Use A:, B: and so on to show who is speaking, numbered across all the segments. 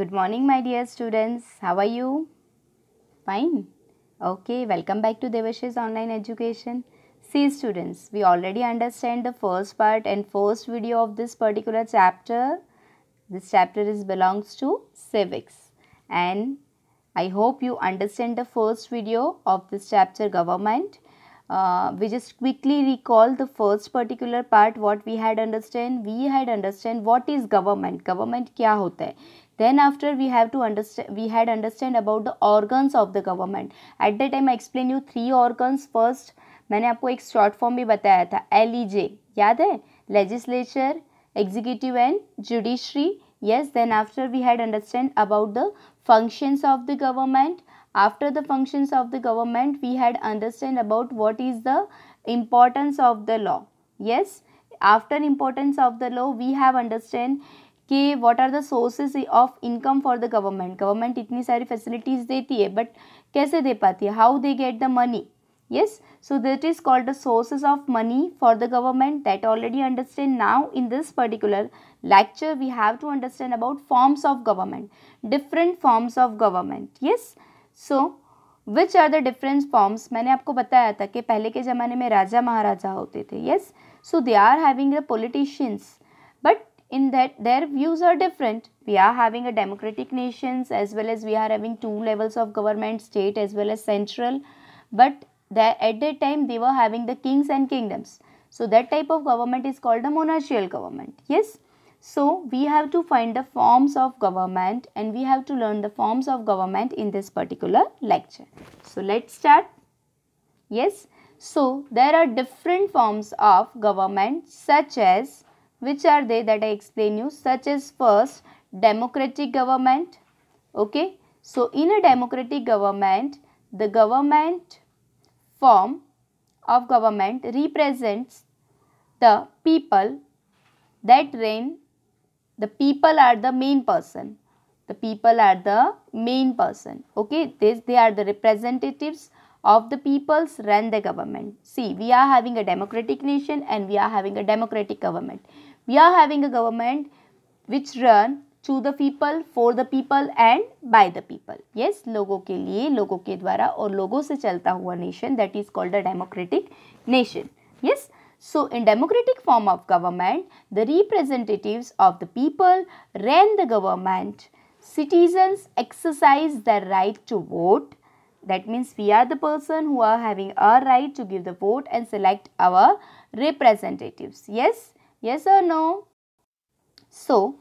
A: Good morning my dear students. How are you? Fine. Okay, welcome back to Devashish online education. See students, we already understand the first part and first video of this particular chapter. This chapter is belongs to civics and I hope you understand the first video of this chapter government. Uh, we just quickly recall the first particular part what we had understand. We had understand what is government. Government kya hota hai then after we have to understand we had understand about the organs of the government at that time i explained you three organs first मैंने आपको एक short form भी बताया था L E जे याद है legislature executive and judiciary yes then after we had understand about the functions of the government after the functions of the government we had understand about what is the importance of the law yes after importance of the law we have understand कि what are the sources of income for the government government इतनी सारी facilities देती है but कैसे दे पाती है how they get the money yes so that is called the sources of money for the government that already understand now in this particular lecture we have to understand about forms of government different forms of government yes so which are the different forms मैंने आपको बताया था कि पहले के ज़माने में राजा महाराजा होते थे yes so they are having the politicians but in that their views are different. We are having a democratic nations as well as we are having two levels of government, state as well as central. But at that time they were having the kings and kingdoms. So that type of government is called a monarchical government. Yes. So we have to find the forms of government and we have to learn the forms of government in this particular lecture. So let's start. Yes. So there are different forms of government such as which are they that I explain you such as first democratic government. Okay. So in a democratic government the government form of government represents the people that reign. The people are the main person. The people are the main person. Okay. This, they are the representatives of the peoples run the government. See, we are having a democratic nation and we are having a democratic government. We are having a government which run to the the people, for the people and by the people. लोगों के लिए लोगों के द्वारा और लोगों से चलता हुआ nation that is called a democratic nation So, in democratic form of government, the representatives of the people ran the government. Citizens exercise their right to vote. That means we are the person who are having a right to give the vote and select our representatives. Yes. Yes or no? So,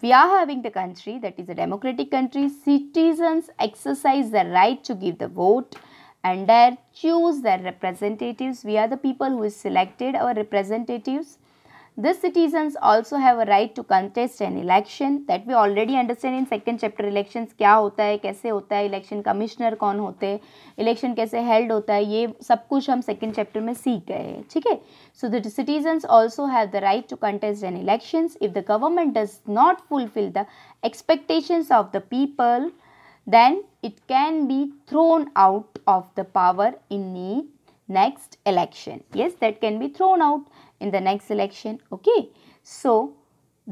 A: we are having the country that is a democratic country. Citizens exercise the right to give the vote and there choose their representatives. We are the people who is selected our representatives the citizens also have a right to contest an election that we already understand in second chapter elections क्या होता है कैसे होता है election commissioner कौन होते election कैसे held होता है ये सब कुछ हम second chapter में सीख गए ठीक है so the citizens also have the right to contest an elections if the government does not fulfill the expectations of the people then it can be thrown out of the power in the next election yes that can be thrown out in the next election okay so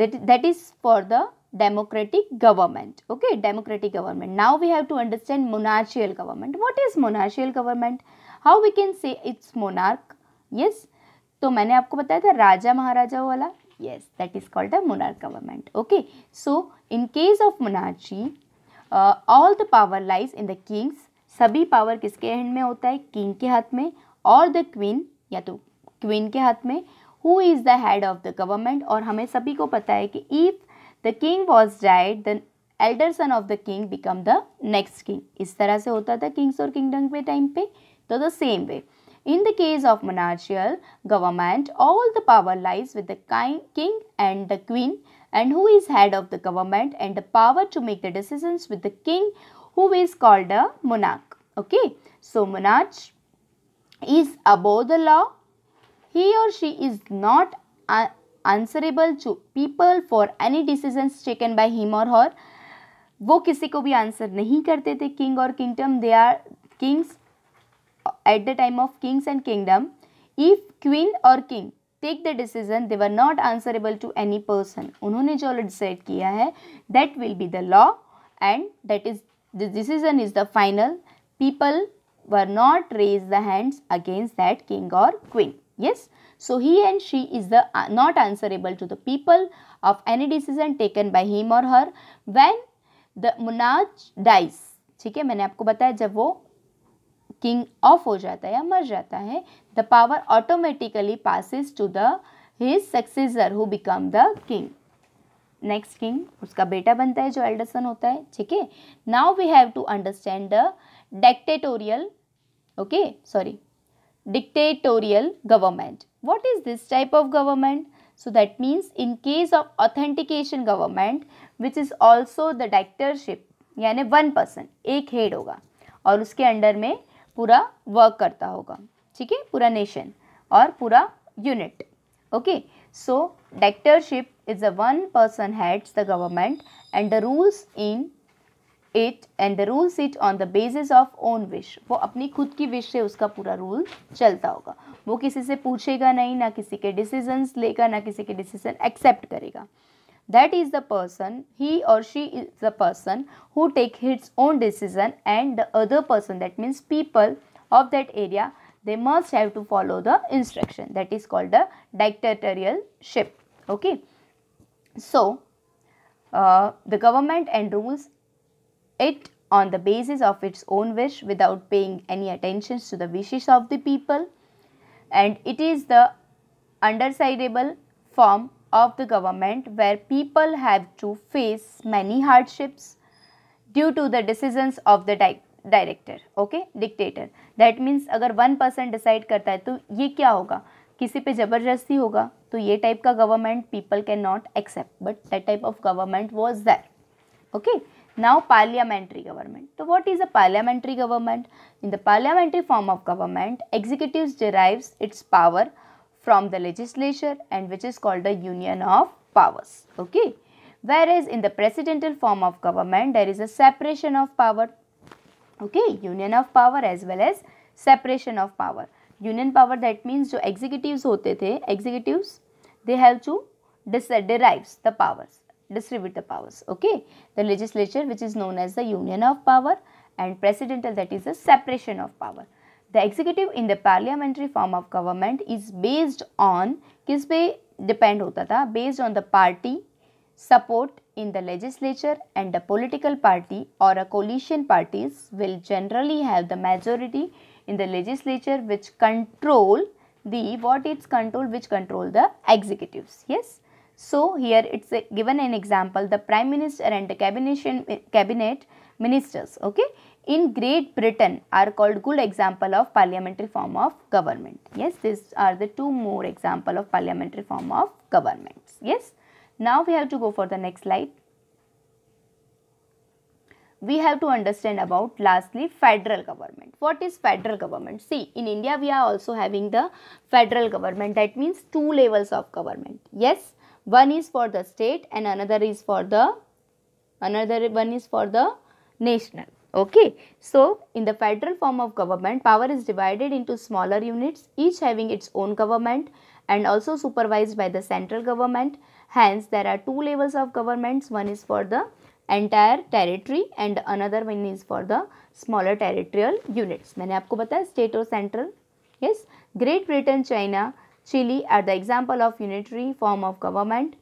A: that that is for the democratic government okay democratic government now we have to understand monarchical government what is monarchical government how we can say it's monarch yes to maine aapko bataya tha raja maharaja wala yes that is called a monarch government okay so in case of monarchy uh, all the power lies in the kings sabhi power kiske hand mein hota hai king ke hath mein or the queen ya to queen ke hath mein who is the head of the government और हमें सभी को पता है कि if the king was died the elder son of the king become the next king इस तरह से होता था किंग्स और किंगडम के टाइम पे तो the same way In the case of monarchical government, all the power lies with the king and the queen and who is head of the government and the power to make the decisions with the king who is called a monarch. Okay, so monarch is above the law he or she is not answerable to people for any decisions taken by him or her वो किसी को भी answer नहीं करते थे king और kingdom they are kings at the time of kings and kingdom if queen और king take the decision they were not answerable to any person उन्होंने जो डिसाइड किया है that will be the law and that is the decision is the final people were not raise the hands against that king और queen Yes, so he and she is the uh, not answerable to the people of any decision taken by him or her when the monarch dies. ठीक है मैंने आपको बताया जब वो king of हो जाता है या मर जाता है the power automatically passes to the his successor who become the king next king उसका बेटा बनता है जो एल्डरसन होता है ठीक है now we have to understand the dictatorial okay sorry dictatorial government. What is this type of government? So that means in case of authentication government which is also the dictatorship yani one person ek head hoga aur uske under mein pura work karta hoga theek hai pura nation aur pura unit okay so dictatorship is a one person heads the government and the rules in it and rules it on the basis of own wish वो अपनी खुद की wish से उसका पूरा rule चलता होगा वो किसी से पूछेगा नहीं ना किसी के डिसीजंस लेगा ना किसी के डिसीजन एक्सेप्ट करेगा that is the person he और she is the person who take its own decision and the other person that means people of that area they must have to follow the instruction that is called the dictatorialship okay so uh, the government and rules it on the basis of its own wish without paying any attention to the wishes of the people and it is the undecidable form of the government where people have to face many hardships due to the decisions of the di director okay dictator that means अगर one person decide करता है तो ये क्या होगा किसी पे ज़बरदस्ती होगा तो ये type का government people cannot accept. But that type of government was there. Okay. Now parliamentary government. So what is a parliamentary government? In the parliamentary form of government, executive derives its power from the legislature and which is called the union of powers. Okay. Whereas in the presidential form of government, there is a separation of power. Okay, union of power as well as separation of power. Union power that means the executives होते थे, executives they have to derives the powers distribute the powers okay the legislature which is known as the union of power and presidential that is the separation of power the executive in the parliamentary form of government is based on किस depend होता था based on the party support in the legislature and the political party or a coalition parties will generally have the majority in the legislature which control the what it's control which control the executives yes so here it's a, given an example, the Prime Minister and the cabinet, cabinet ministers, okay, in Great Britain are called good example of parliamentary form of government. Yes, these are the two more example of parliamentary form of governments. Yes, now we have to go for the next slide. We have to understand about lastly federal government. What is federal government? See, in India we are also having the federal government. That means two levels of government. Yes, one is for the state and another is for the another one is for the national okay so in the federal form of government power is divided into smaller units each having its own government and also supervised by the central government hence there are two levels of governments one is for the entire territory and another one is for the smaller territorial units मैंने आपको बताया state or central. Yes, Great Britain, China. Chile are the example of unitary form of government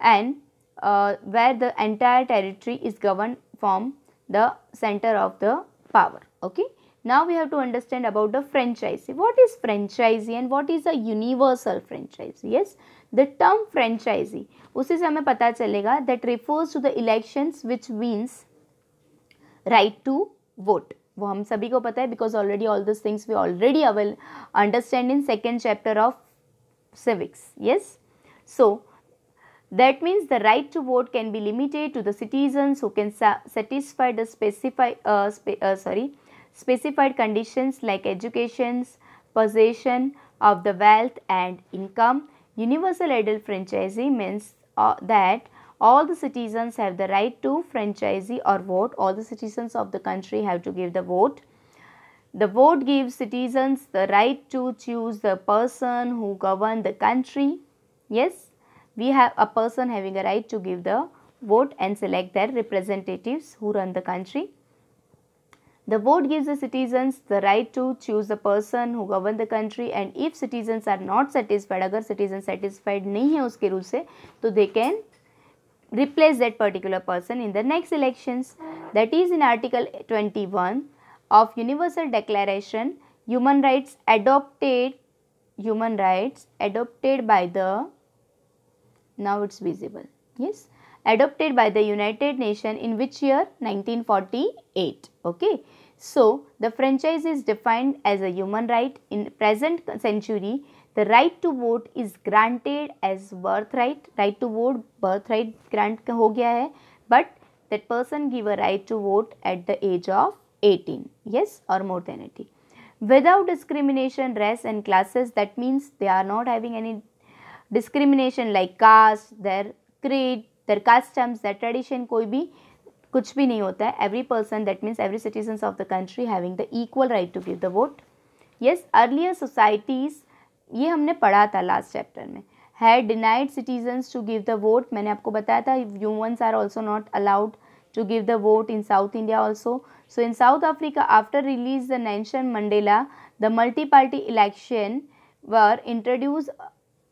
A: and uh, where the entire territory is governed from the center of the power. Okay. Now we have to understand about the franchise. What is franchise and what is a universal franchise? Yes, the term franchisee, उसी से हमें पता चलेगा that refers to the elections which means right to vote. वो हम सभी को पता है because already all these things we already will understand in second chapter of civics. Yes. So, that means the right to vote can be limited to the citizens who can sa satisfy the specified, uh, spe uh, sorry, specified conditions like education, possession of the wealth and income. Universal adult franchisee means uh, that all the citizens have the right to franchisee or vote. All the citizens of the country have to give the vote the vote gives citizens the right to choose the person who govern the country. Yes, we have a person having a right to give the vote and select their representatives who run the country. The vote gives the citizens the right to choose the person who govern the country and if citizens are not satisfied, अगर citizens satisfied नहीं है उसके rule से तो they can replace that particular person in the next elections. That is in article 21 of Universal Declaration, human rights adopted, human rights adopted by the, now it's visible, yes, adopted by the United Nations in which year? 1948, okay. So, the franchise is defined as a human right in present century. The right to vote is granted as birthright. Right to vote, birthright grant ho gaya hai. But that person give a right to vote at the age of 18 yes or more than 80 without discrimination race and classes that means they are not having any discrimination like caste their creed their customs their tradition कोई भी कुछ भी नहीं होता है every person that means every citizens of the country having the equal right to give the vote yes earlier societies ये हमने पढ़ा था last chapter में है denied citizens to give the vote मैंने आपको बताया था humans are also not allowed to give the vote in South India also So in South Africa, after release the Nelson Mandela, the multi-party election were introduced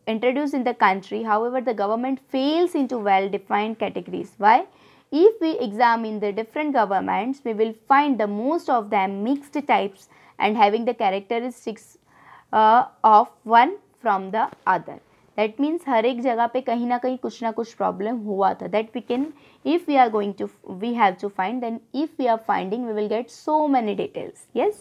A: introduced in the country. However, the government fails into well-defined categories. Why? If we examine the different governments, we will find the most of them mixed types and having the characteristics uh, of one from the other. That means हर एक जगह पे कहीं ना कहीं कुछ ना That, problem हुआ था that we can if we are going to we have to find then if we are finding we will get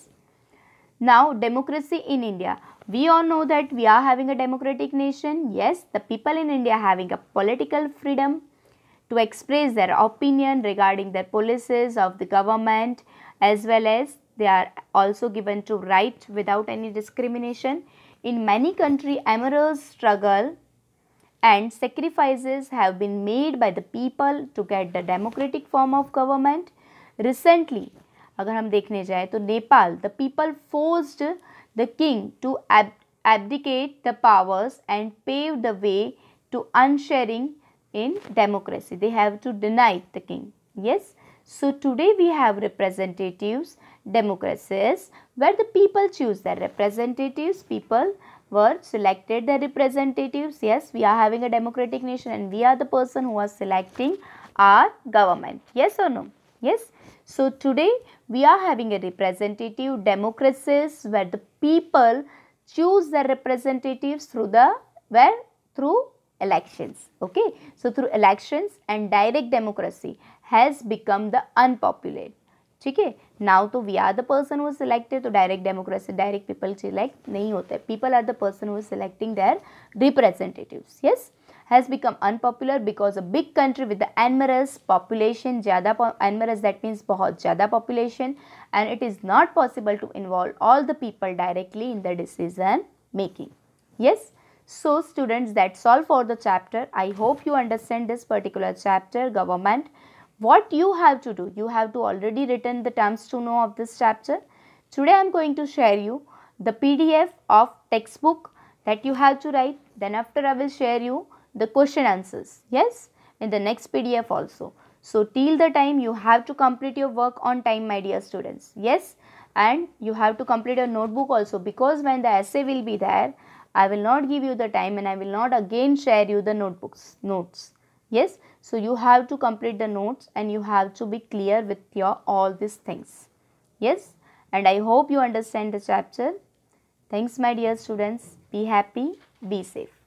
A: now democracy in india we all know that we are having a democratic nation yes the people in india having a political freedom to express their opinion regarding their policies of the government as well as they are also given to write without any discrimination in many countries, amorous struggle and sacrifices have been made by the people to get the democratic form of government. Recently, अगर हम देखने जाए तो Nepal the people forced the king to abdicate the powers and pave the way to unsharing in democracy. They have to deny the king. Yes, so today we have representatives, democracies, where the people choose their representatives, people were selected their representatives. Yes, we are having a democratic nation and we are the person who are selecting our government. Yes or no? Yes. So today we are having a representative democracies where the people choose their representatives through the where through elections. Okay. So through elections and direct democracy has become the unpopular. Okay, now to we are the person who is selected to direct democracy, direct people select, hota. people are the person who is selecting their representatives, yes, has become unpopular because a big country with the enormous population, numerous enormous, that means bahut jada population and it is not possible to involve all the people directly in the decision making, yes. So students that's all for the chapter, I hope you understand this particular chapter, government what you have to do you have to already written the terms to know of this chapter today i'm going to share you the pdf of textbook that you have to write then after i will share you the question answers yes in the next pdf also so till the time you have to complete your work on time my dear students yes and you have to complete your notebook also because when the essay will be there I will not give you the time and I will not again share you the notebooks notes yes so you have to complete the notes and you have to be clear with your all these things. Yes and I hope you understand the chapter. Thanks my dear students. Be happy, be safe.